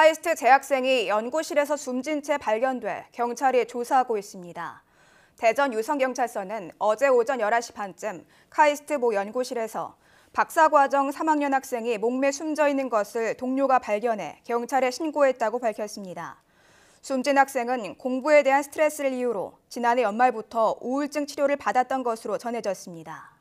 카이스트 재학생이 연구실에서 숨진 채 발견돼 경찰이 조사하고 있습니다. 대전 유성경찰서는 어제 오전 11시 반쯤 카이스트 모 연구실에서 박사과정 3학년 학생이 목매 숨져 있는 것을 동료가 발견해 경찰에 신고했다고 밝혔습니다. 숨진 학생은 공부에 대한 스트레스를 이유로 지난해 연말부터 우울증 치료를 받았던 것으로 전해졌습니다.